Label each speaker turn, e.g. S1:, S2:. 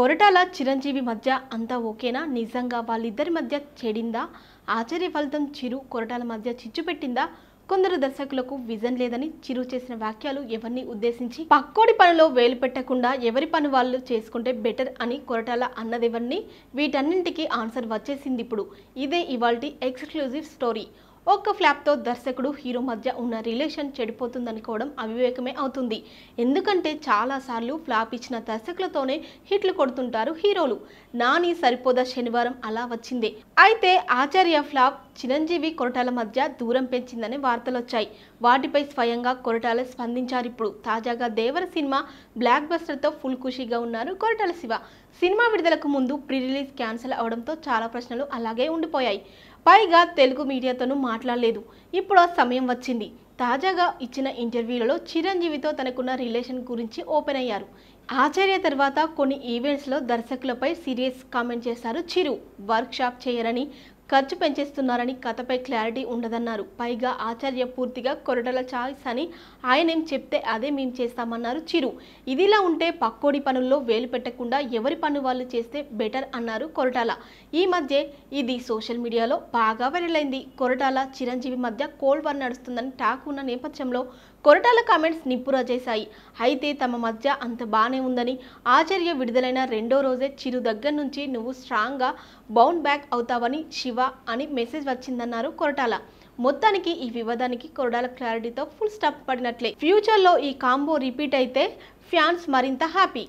S1: కొరటాల చిరంజీవి మధ్య అంతా ఓకేనా నిజంగా వాళ్ళిద్దరి మధ్య చెడిందా ఫలితం చిరు కొరటాల మధ్య చిచ్చు పెట్టిందా కొందరు దర్శకులకు విజన్ లేదని చిరు చేసిన వ్యాఖ్యలు ఎవరిని ఉద్దేశించి పక్కోడి పనిలో వేలు పెట్టకుండా ఎవరి పని వాళ్ళు చేసుకుంటే బెటర్ అని కొరటాల అన్నదెవరిని వీటన్నింటికి ఆన్సర్ వచ్చేసింది ఇప్పుడు ఇదే ఇవాల్టి ఎక్స్క్లూజివ్ స్టోరీ ఒక్క ఫ్లాప్తో దర్శకుడు హీరో మధ్య ఉన్న రిలేషన్ చెడిపోతుందనుకోవడం అవివేకమే అవుతుంది ఎందుకంటే చాలాసార్లు ఫ్లాప్ ఇచ్చిన దర్శకులతోనే హిట్లు కొడుతుంటారు హీరోలు నాని సరిపోదా శనివారం అలా వచ్చిందే అయితే ఆచార్య ఫ్లాప్ చిరంజీవి కొరటాల మధ్య దూరం పెంచిందని వార్తలు వచ్చాయి వాటిపై స్వయంగా కొరటాల స్పందించారు ఇప్పుడు తాజాగా దేవర సినిమా బ్లాక్ బస్టర్తో ఫుల్ ఖుషీగా ఉన్నారు కొరటాల శివ సినిమా విడుదలకు ముందు ప్రీ రిలీజ్ క్యాన్సిల్ అవడంతో చాలా ప్రశ్నలు అలాగే ఉండిపోయాయి పైగా తెలుగు మీడియాతోనూ మాట్లాడలేదు ఇప్పుడు ఆ సమయం వచ్చింది తాజాగా ఇచ్చిన ఇంటర్వ్యూలలో చిరంజీవితో తనకున్న రిలేషన్ గురించి ఓపెన్ అయ్యారు ఆచార్య తర్వాత కొన్ని ఈవెంట్స్లో దర్శకులపై సీరియస్ కామెంట్ చేశారు చిరు వర్క్షాప్ చేయరని ఖర్చు పెంచేస్తున్నారని కథపై క్లారిటీ ఉండదన్నారు పైగా ఆచార్య పూర్తిగా కొరటల చాయిస్ అని ఆయనేం చెప్తే అదే మేము చేస్తామన్నారు చిరు ఇదిలా ఉంటే పక్కోడి పనుల్లో వేలు పెట్టకుండా ఎవరి పని వాళ్ళు చేస్తే బెటర్ అన్నారు కొరటాల ఈ మధ్య ఇది సోషల్ మీడియాలో బాగా వైరల్ అయింది కొరటాల చిరంజీవి మధ్య కోల్డ్ వార్ నడుస్తుందని టాక్ ఉన్న నేపథ్యంలో కొరటాల కామెంట్స్ నిప్పురా చేశాయి అయితే తమ మధ్య అంత బాగానే ఉందని ఆచార్య విడుదలైన రెండో రోజే చిరు దగ్గర నుంచి నువ్వు స్ట్రాంగ్గా బౌండ్ బ్యాక్ అవుతావని శివ ఇవ్వా అని మెసేజ్ వచ్చిందన్నారు కొరటాల మొత్తానికి ఈ వివాదానికి కొరడాల క్లారిటీతో ఫుల్ స్టాప్ పడినట్లే ఫ్యూచర్లో ఈ కాంబో రిపీట్ అయితే ఫ్యాన్స్ మరింత హ్యాపీ